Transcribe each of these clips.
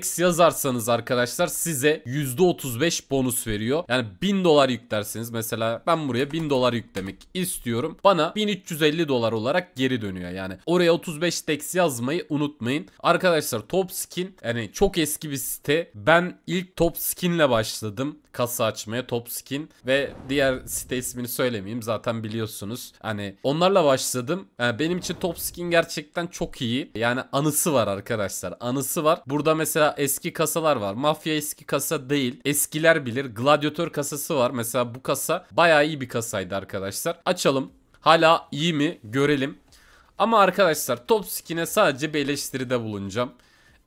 Forex yazarsanız arkadaşlar size %35 bonus veriyor. Yani 1000 dolar yüklerseniz mesela ben buraya 1000 dolar yüklemek istiyorum. Bana 1350 dolar olarak geri dönüyor yani. Oraya 35 DEX yazmayı unutmayın. Arkadaşlar Top Skin yani çok eski bir site. Ben ilk Top Skin'le başladım kasa açmaya Top Skin ve diğer site ismini söylemeyeyim zaten biliyorsunuz. Hani onlarla başladım. Yani ee, benim için Top Skin gerçekten çok iyi. Yani anısı var arkadaşlar. Anısı var. Burada mesela eski kasalar var. Mafya eski kasa değil. Eskiler bilir. Gladyatör kasası var. Mesela bu kasa baya iyi bir kasaydı arkadaşlar. Açalım. Hala iyi mi görelim. Ama arkadaşlar top skin'e sadece bir eleştiride bulunacağım.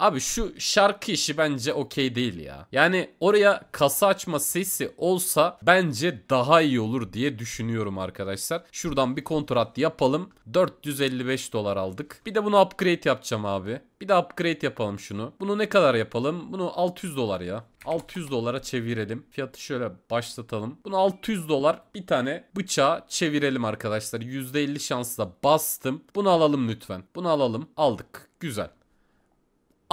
Abi şu şarkı işi bence okey değil ya. Yani oraya kasa açma sesi olsa bence daha iyi olur diye düşünüyorum arkadaşlar. Şuradan bir kontrat yapalım. 455 dolar aldık. Bir de bunu upgrade yapacağım abi. Bir de upgrade yapalım şunu. Bunu ne kadar yapalım? Bunu 600 dolar ya. 600 dolara çevirelim. Fiyatı şöyle başlatalım. Bunu 600 dolar bir tane bıçağa çevirelim arkadaşlar. %50 şansla bastım. Bunu alalım lütfen. Bunu alalım. Aldık. Güzel.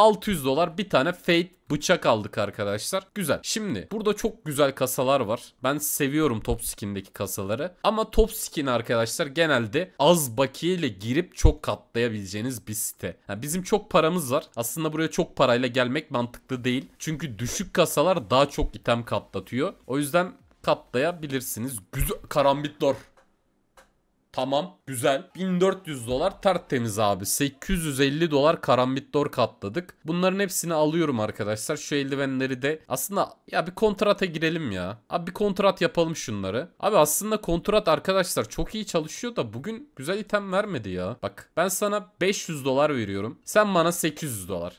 600 dolar bir tane Fate bıçak aldık arkadaşlar. Güzel. Şimdi burada çok güzel kasalar var. Ben seviyorum top skin'deki kasaları. Ama top skin arkadaşlar genelde az bakiye ile girip çok katlayabileceğiniz bir site. Yani bizim çok paramız var. Aslında buraya çok parayla gelmek mantıklı değil. Çünkü düşük kasalar daha çok item katlatıyor. O yüzden katlayabilirsiniz. Güzel karambitler. Tamam güzel 1400 dolar tertemiz abi 850 dolar karambitdor katladık bunların hepsini alıyorum arkadaşlar şu eldivenleri de aslında ya bir kontrata girelim ya abi bir kontrat yapalım şunları abi aslında kontrat arkadaşlar çok iyi çalışıyor da bugün güzel item vermedi ya bak ben sana 500 dolar veriyorum sen bana 800 dolar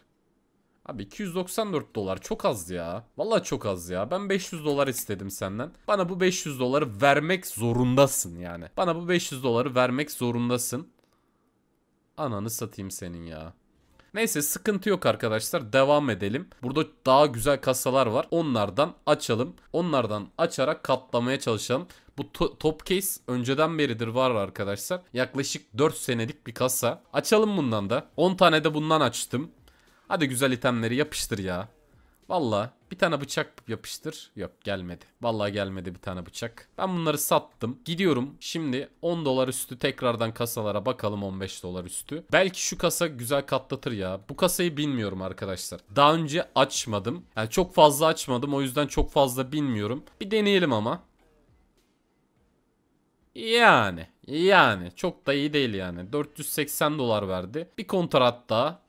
Abi 294 dolar çok az ya. Valla çok az ya. Ben 500 dolar istedim senden. Bana bu 500 doları vermek zorundasın yani. Bana bu 500 doları vermek zorundasın. Ananı satayım senin ya. Neyse sıkıntı yok arkadaşlar. Devam edelim. Burada daha güzel kasalar var. Onlardan açalım. Onlardan açarak katlamaya çalışalım. Bu to top case önceden beridir var arkadaşlar. Yaklaşık 4 senelik bir kasa. Açalım bundan da. 10 tane de bundan açtım. Hadi güzel itemleri yapıştır ya. Valla bir tane bıçak yapıştır. Yok gelmedi. Valla gelmedi bir tane bıçak. Ben bunları sattım. Gidiyorum. Şimdi 10 dolar üstü tekrardan kasalara bakalım 15 dolar üstü. Belki şu kasa güzel katlatır ya. Bu kasayı bilmiyorum arkadaşlar. Daha önce açmadım. Yani çok fazla açmadım. O yüzden çok fazla bilmiyorum. Bir deneyelim ama. Yani. Yani. Çok da iyi değil yani. 480 dolar verdi. Bir kontrat daha.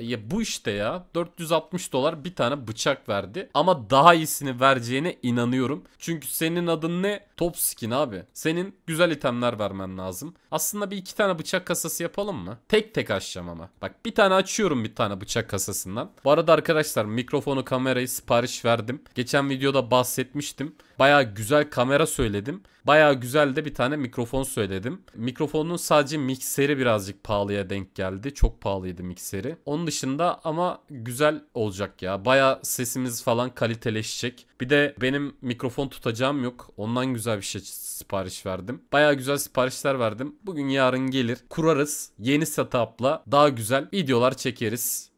Ya bu işte ya 460 dolar bir tane bıçak verdi ama daha iyisini vereceğine inanıyorum. Çünkü senin adın ne? Top skin abi. Senin güzel itemler vermen lazım. Aslında bir iki tane bıçak kasası yapalım mı? Tek tek açacağım ama. Bak bir tane açıyorum bir tane bıçak kasasından. Bu arada arkadaşlar mikrofonu kamerayı sipariş verdim. Geçen videoda bahsetmiştim. Baya güzel kamera söyledim. Baya güzel de bir tane mikrofon söyledim. Mikrofonun sadece mikseri birazcık pahalıya denk geldi. Çok pahalıydı mikseri. Onun dışında ama güzel olacak ya. Baya sesimiz falan kaliteleşecek. Bir de benim mikrofon tutacağım yok. Ondan güzel bir şey sipariş verdim. Baya güzel siparişler verdim. Bugün yarın gelir. Kurarız. Yeni setup'la daha güzel videolar çekeriz.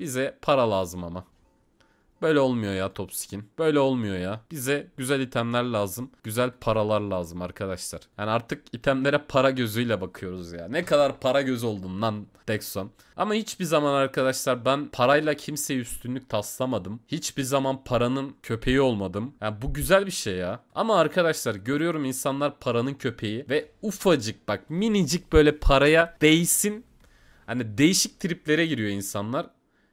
Bize para lazım ama. Böyle olmuyor ya top skin. Böyle olmuyor ya. Bize güzel itemler lazım. Güzel paralar lazım arkadaşlar. Yani artık itemlere para gözüyle bakıyoruz ya. Ne kadar para göz oldum lan Dexon. Ama hiçbir zaman arkadaşlar ben parayla kimseye üstünlük taslamadım. Hiçbir zaman paranın köpeği olmadım. Yani bu güzel bir şey ya. Ama arkadaşlar görüyorum insanlar paranın köpeği ve ufacık bak minicik böyle paraya değsin Hani değişik triplere giriyor insanlar.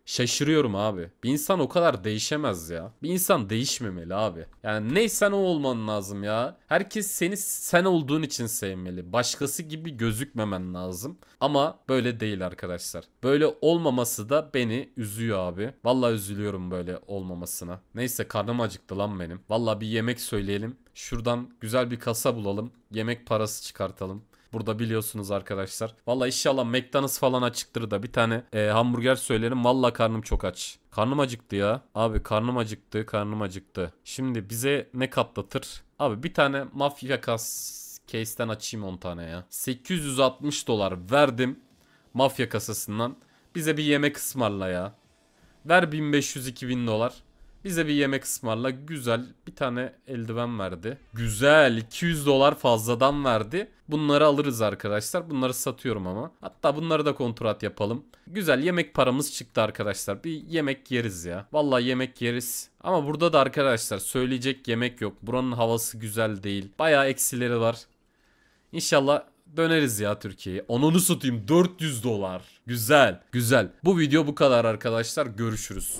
Şaşırıyorum abi. Bir insan o kadar değişemez ya. Bir insan değişmemeli abi. Yani neysen o olman lazım ya. Herkes seni sen olduğun için sevmeli. Başkası gibi gözükmemen lazım. Ama böyle değil arkadaşlar. Böyle olmaması da beni üzüyor abi. Valla üzülüyorum böyle olmamasına. Neyse karnım acıktı lan benim. Valla bir yemek söyleyelim. Şuradan güzel bir kasa bulalım. Yemek parası çıkartalım burada biliyorsunuz arkadaşlar. Valla inşallah McDonald's falan açıktır da bir tane e, hamburger söylerim. Valla karnım çok aç. Karnım acıktı ya. Abi karnım acıktı, karnım acıktı. Şimdi bize ne katlatır? Abi bir tane mafya kas case'ten açayım 10 tane ya. 860 dolar verdim mafya kasasından. Bize bir yemek ısmarla ya. Ver 1500-2000 dolar. Bize bir yemek ısmarla. Güzel. Bir tane eldiven verdi. Güzel. 200 dolar fazladan verdi. Bunları alırız arkadaşlar. Bunları satıyorum ama. Hatta bunları da kontrat yapalım. Güzel yemek paramız çıktı arkadaşlar. Bir yemek yeriz ya. Vallahi yemek yeriz. Ama burada da arkadaşlar söyleyecek yemek yok. Buranın havası güzel değil. Baya eksileri var. İnşallah döneriz ya Türkiye'ye. Onunu satayım 400 dolar. Güzel. Güzel. Bu video bu kadar arkadaşlar. Görüşürüz.